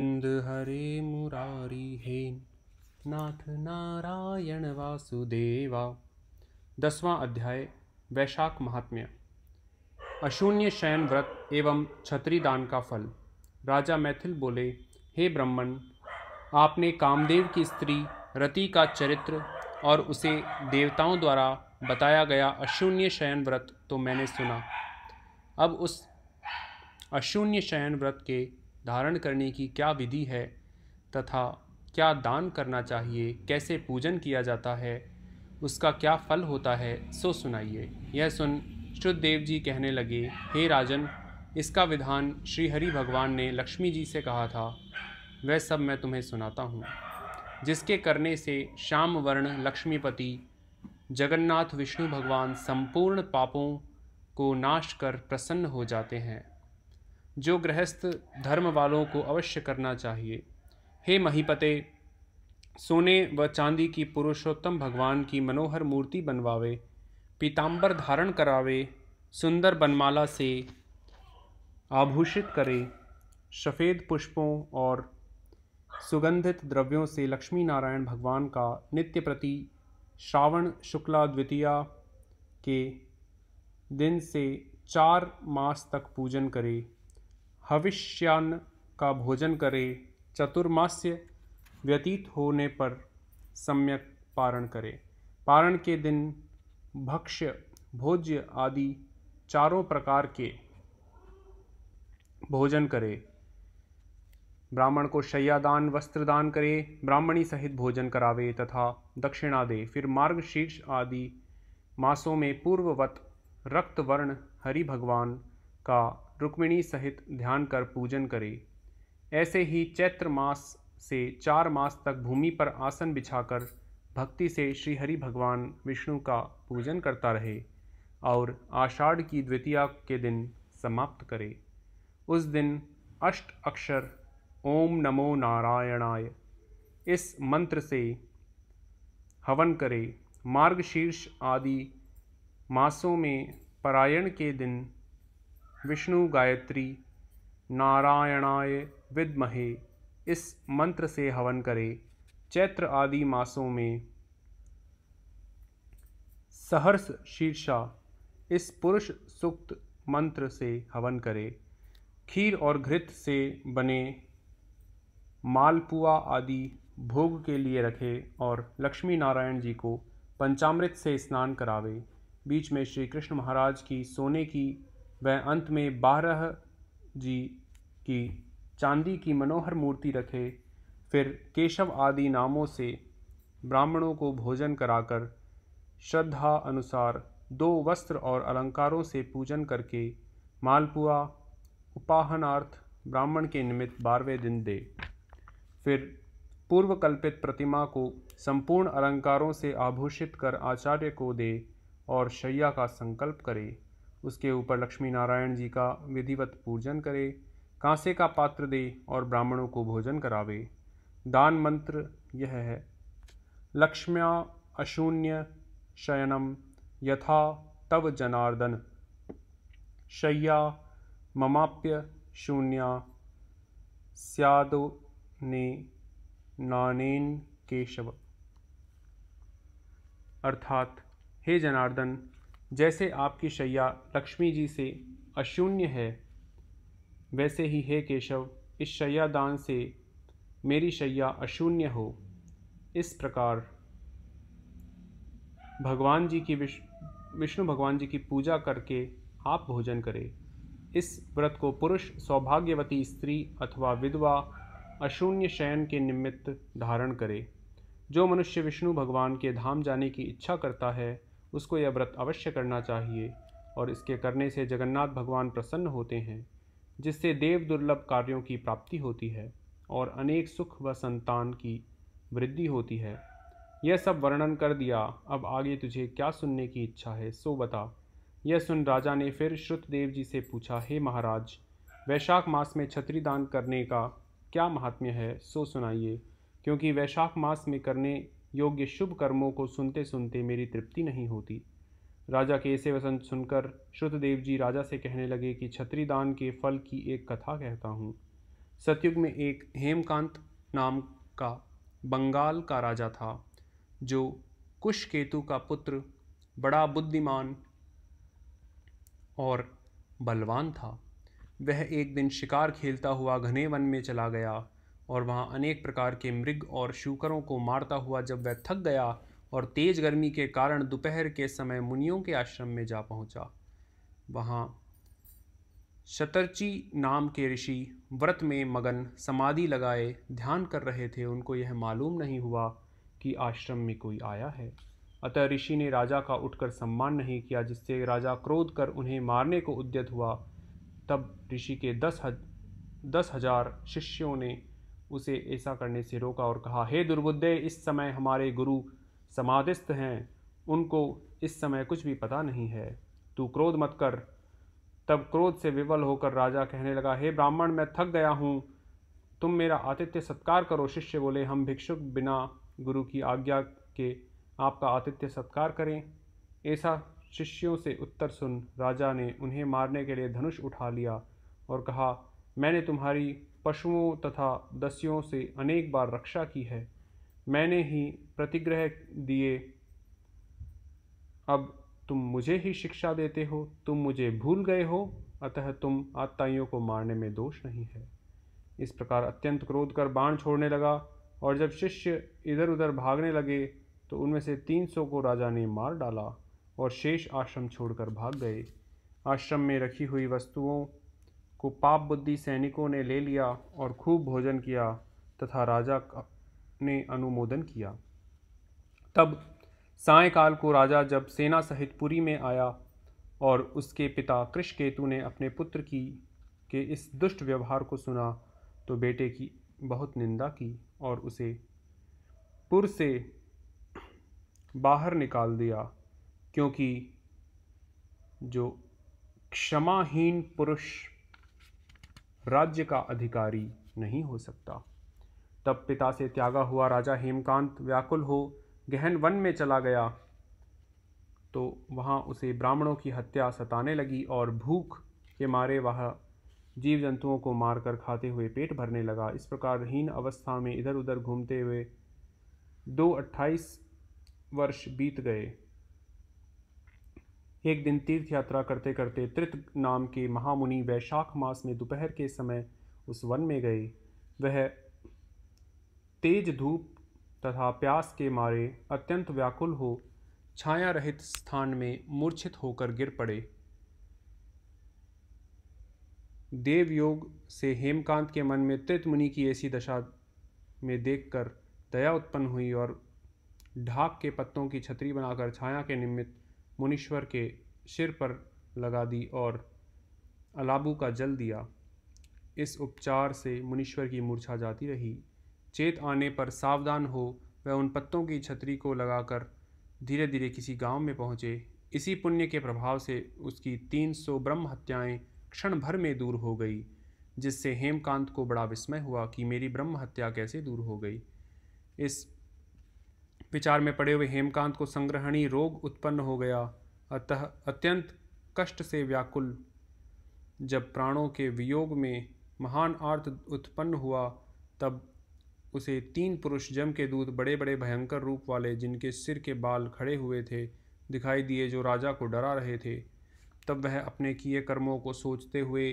हरे मुरारी हे नाथ नारायण वासुदेवा दसवां अध्याय वैशाख महात्म्य अशून्य शयन व्रत एवं छत्रीदान दान का फल राजा मैथिल बोले हे ब्राह्मण आपने कामदेव की स्त्री रति का चरित्र और उसे देवताओं द्वारा बताया गया अशून्य शयन व्रत तो मैंने सुना अब उस अशून्य शयन व्रत के धारण करने की क्या विधि है तथा क्या दान करना चाहिए कैसे पूजन किया जाता है उसका क्या फल होता है सो सुनाइए यह सुन श्रुद्धदेव जी कहने लगे हे राजन इसका विधान श्री हरि भगवान ने लक्ष्मी जी से कहा था वह सब मैं तुम्हें सुनाता हूँ जिसके करने से श्याम वर्ण लक्ष्मीपति जगन्नाथ विष्णु भगवान संपूर्ण पापों को नाश कर प्रसन्न हो जाते हैं जो गृहस्थ धर्म वालों को अवश्य करना चाहिए हे महीपते सोने व चांदी की पुरुषोत्तम भगवान की मनोहर मूर्ति बनवावे पीताम्बर धारण करावे सुंदर बनमाला से आभूषित करे सफ़ेद पुष्पों और सुगंधित द्रव्यों से लक्ष्मी नारायण भगवान का नित्य प्रति श्रावण शुक्ला द्वितीया के दिन से चार मास तक पूजन करे हविष्यान्न का भोजन करे चतुर्मास्य व्यतीत होने पर सम्यक पारण करे पारण के दिन भक्ष्य भोज्य आदि चारों प्रकार के भोजन करे ब्राह्मण को शैयादान वस्त्रदान करे ब्राह्मणी सहित भोजन करावे तथा दक्षिणा दे फिर मार्ग शीर्ष आदि मासों में पूर्ववत रक्त वर्ण हरि भगवान का रुक्मिणी सहित ध्यान कर पूजन करे ऐसे ही चैत्र मास से चार मास तक भूमि पर आसन बिछाकर भक्ति से श्रीहरि भगवान विष्णु का पूजन करता रहे और आषाढ़ की द्वितीया के दिन समाप्त करे उस दिन अष्ट अक्षर ओम नमो नारायणाय इस मंत्र से हवन करे मार्गशीर्ष आदि मासों में परायण के दिन विष्णु गायत्री नारायणाय विद्महे इस मंत्र से हवन करें चैत्र आदि मासों में सहर्ष शीर्षा इस पुरुष सुक्त मंत्र से हवन करें खीर और घृत से बने मालपुआ आदि भोग के लिए रखे और लक्ष्मी नारायण जी को पंचामृत से स्नान करावे बीच में श्री कृष्ण महाराज की सोने की वह अंत में बारह जी की चांदी की मनोहर मूर्ति रखे फिर केशव आदि नामों से ब्राह्मणों को भोजन कराकर श्रद्धा अनुसार दो वस्त्र और अलंकारों से पूजन करके मालपुआ उपाहनार्थ ब्राह्मण के निमित्त बारहवें दिन दे फिर पूर्व कल्पित प्रतिमा को संपूर्ण अलंकारों से आभूषित कर आचार्य को दे और शैया का संकल्प करें उसके ऊपर लक्ष्मी नारायण जी का विधिवत पूजन करे कांसे का पात्र दे और ब्राह्मणों को भोजन करावे दान मंत्र यह है लक्ष्म्या अशून्य शयनम यथा तव जनार्दन शय्या ममाप्य शून्या स्यादो ने नानेन केशव अर्थात हे जनार्दन जैसे आपकी शैया लक्ष्मी जी से अशून्य है वैसे ही हे केशव इस शैया दान से मेरी शैया अशून्य हो इस प्रकार भगवान जी की विश, विष्णु भगवान जी की पूजा करके आप भोजन करें इस व्रत को पुरुष सौभाग्यवती स्त्री अथवा विधवा अशून्य शयन के निमित्त धारण करे जो मनुष्य विष्णु भगवान के धाम जाने की इच्छा करता है उसको यह व्रत अवश्य करना चाहिए और इसके करने से जगन्नाथ भगवान प्रसन्न होते हैं जिससे देव दुर्लभ कार्यों की प्राप्ति होती है और अनेक सुख व संतान की वृद्धि होती है यह सब वर्णन कर दिया अब आगे तुझे क्या सुनने की इच्छा है सो बता यह सुन राजा ने फिर श्रुतदेव जी से पूछा हे महाराज वैशाख मास में छत्रीदान दान करने का क्या महात्म्य है सो सुनाइए क्योंकि वैशाख मास में करने योग्य शुभ कर्मों को सुनते सुनते मेरी तृप्ति नहीं होती राजा के ऐसे वसन सुनकर श्रुतदेव जी राजा से कहने लगे कि छत्रीदान के फल की एक कथा कहता हूँ सतयुग में एक हेमकांत नाम का बंगाल का राजा था जो कुश केतु का पुत्र बड़ा बुद्धिमान और बलवान था वह एक दिन शिकार खेलता हुआ घने वन में चला गया और वहाँ अनेक प्रकार के मृग और शूकरों को मारता हुआ जब वह थक गया और तेज गर्मी के कारण दोपहर के समय मुनियों के आश्रम में जा पहुँचा वहाँ शतरची नाम के ऋषि व्रत में मगन समाधि लगाए ध्यान कर रहे थे उनको यह मालूम नहीं हुआ कि आश्रम में कोई आया है अतः ऋषि ने राजा का उठकर सम्मान नहीं किया जिससे राजा क्रोध कर उन्हें मारने को उद्यत हुआ तब ऋषि के दस हज दस हजार शिष्यों ने उसे ऐसा करने से रोका और कहा हे दुर्बुद्धे इस समय हमारे गुरु समाधिस्थ हैं उनको इस समय कुछ भी पता नहीं है तू क्रोध मत कर तब क्रोध से विवल होकर राजा कहने लगा हे ब्राह्मण मैं थक गया हूँ तुम मेरा आतिथ्य सत्कार करो शिष्य बोले हम भिक्षुक बिना गुरु की आज्ञा के आपका आतिथ्य सत्कार करें ऐसा शिष्यों से उत्तर सुन राजा ने उन्हें मारने के लिए धनुष उठा लिया और कहा मैंने तुम्हारी पशुओं तथा दस्युओं से अनेक बार रक्षा की है मैंने ही प्रतिग्रह दिए अब तुम मुझे ही शिक्षा देते हो तुम मुझे भूल गए हो अतः तुम आत्ताइयों को मारने में दोष नहीं है इस प्रकार अत्यंत क्रोध कर बाण छोड़ने लगा और जब शिष्य इधर उधर भागने लगे तो उनमें से तीन सौ को राजा ने मार डाला और शेष आश्रम छोड़कर भाग गए आश्रम में रखी हुई वस्तुओं को पाप बुद्धि सैनिकों ने ले लिया और खूब भोजन किया तथा राजा ने अनुमोदन किया तब सायकाल को राजा जब सेना सहित पुरी में आया और उसके पिता कृष्णकेतु ने अपने पुत्र की के इस दुष्ट व्यवहार को सुना तो बेटे की बहुत निंदा की और उसे पुर से बाहर निकाल दिया क्योंकि जो क्षमाहीन पुरुष राज्य का अधिकारी नहीं हो सकता तब पिता से त्यागा हुआ राजा हेमकांत व्याकुल हो गहन वन में चला गया तो वहाँ उसे ब्राह्मणों की हत्या सताने लगी और भूख के मारे वह जीव जंतुओं को मारकर खाते हुए पेट भरने लगा इस प्रकार हीन अवस्था में इधर उधर घूमते हुए दो अट्ठाईस वर्ष बीत गए एक दिन तीर्थ यात्रा करते करते त्रित नाम के महामुनि वैशाख मास में दोपहर के समय उस वन में गए वह तेज धूप तथा प्यास के मारे अत्यंत व्याकुल हो छाया रहित स्थान में मूर्छित होकर गिर पड़े देवयोग से हेमकांत के मन में त्रित मुनि की ऐसी दशा में देखकर दया उत्पन्न हुई और ढाक के पत्तों की छतरी बनाकर छाया के निमित्त मुनीश्वर के सिर पर लगा दी और अलाबू का जल दिया इस उपचार से मुनीश्वर की मूर्छा जाती रही चेत आने पर सावधान हो वह उन पत्तों की छतरी को लगाकर धीरे धीरे किसी गांव में पहुँचे इसी पुण्य के प्रभाव से उसकी तीन सौ ब्रह्म हत्याएँ क्षण भर में दूर हो गई जिससे हेमकांत को बड़ा विस्मय हुआ कि मेरी ब्रह्म हत्या कैसे दूर हो गई इस विचार में पड़े हुए हेमकांत को संग्रहणी रोग उत्पन्न हो गया अतः अत्यंत कष्ट से व्याकुल जब प्राणों के वियोग में महान अर्थ उत्पन्न हुआ तब उसे तीन पुरुष जम के दूत बड़े बड़े भयंकर रूप वाले जिनके सिर के बाल खड़े हुए थे दिखाई दिए जो राजा को डरा रहे थे तब वह अपने किए कर्मों को सोचते हुए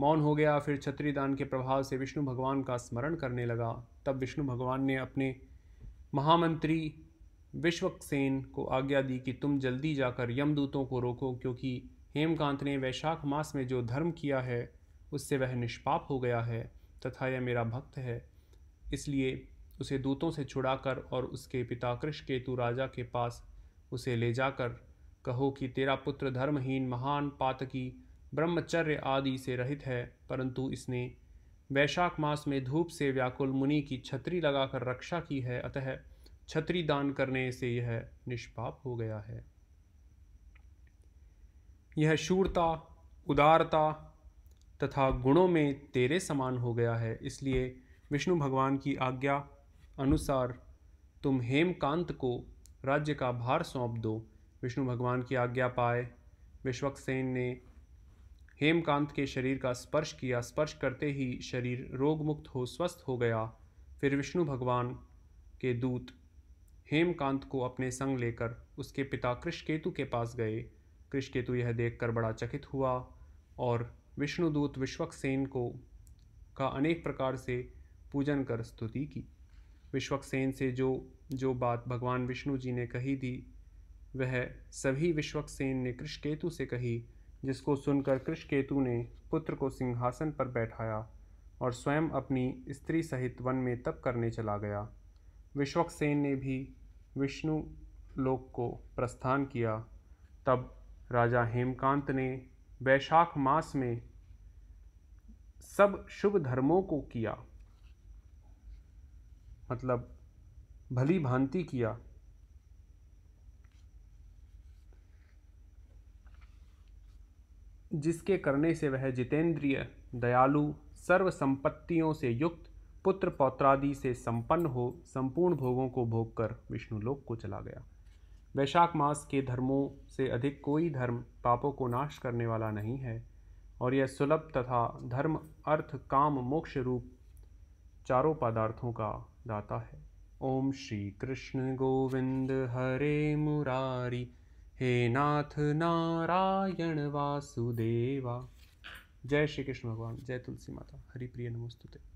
मौन हो गया फिर छत्रीदान के प्रभाव से विष्णु भगवान का स्मरण करने लगा तब विष्णु भगवान ने अपने महामंत्री विश्वक्सेन को आज्ञा दी कि तुम जल्दी जाकर यमदूतों को रोको क्योंकि हेमकांत ने वैशाख मास में जो धर्म किया है उससे वह निष्पाप हो गया है तथा यह मेरा भक्त है इसलिए उसे दूतों से छुड़ाकर और उसके पिता केतु राजा के पास उसे ले जाकर कहो कि तेरा पुत्र धर्महीन महान पातकी ब्रह्मचर्य आदि से रहित है परंतु इसने वैशाख मास में धूप से व्याकुल मुनि की छतरी लगाकर रक्षा की है अतः छतरी दान करने से यह निष्पाप हो गया है यह शूरता उदारता तथा गुणों में तेरे समान हो गया है इसलिए विष्णु भगवान की आज्ञा अनुसार तुम हेमकांत को राज्य का भार सौंप दो विष्णु भगवान की आज्ञा पाए विश्वक्सेन ने हेमकांत के शरीर का स्पर्श किया स्पर्श करते ही शरीर रोगमुक्त हो स्वस्थ हो गया फिर विष्णु भगवान के दूत हेमकांत को अपने संग लेकर उसके पिता कृष्णकेतु के पास गए कृष्णकेतु यह देखकर बड़ा चकित हुआ और विष्णुदूत विश्वक्सेन को का अनेक प्रकार से पूजन कर स्तुति की विश्वक्सेन से जो जो बात भगवान विष्णु जी ने कही थी वह सभी विश्वक्सेन ने कृष्णकेतु से कही जिसको सुनकर कृषकेतु ने पुत्र को सिंहासन पर बैठाया और स्वयं अपनी स्त्री सहित वन में तप करने चला गया विश्वक्सेन ने भी विष्णु लोक को प्रस्थान किया तब राजा हेमकांत ने वैशाख मास में सब शुभ धर्मों को किया मतलब भली भांति किया जिसके करने से वह जितेंद्रिय दयालु सर्व संपत्तियों से युक्त पुत्र पौत्रादि से संपन्न हो संपूर्ण भोगों को भोग कर विष्णुलोक को चला गया वैशाख मास के धर्मों से अधिक कोई धर्म पापों को नाश करने वाला नहीं है और यह सुलभ तथा धर्म अर्थ काम मोक्ष रूप चारों पदार्थों का दाता है ओम श्री कृष्ण गोविंद हरे मुरारी हे नाथ नारायण वासुदेवा जय श्री कृष्ण भगवान जय तुलसी माता हरिप्रिय नमस्तुते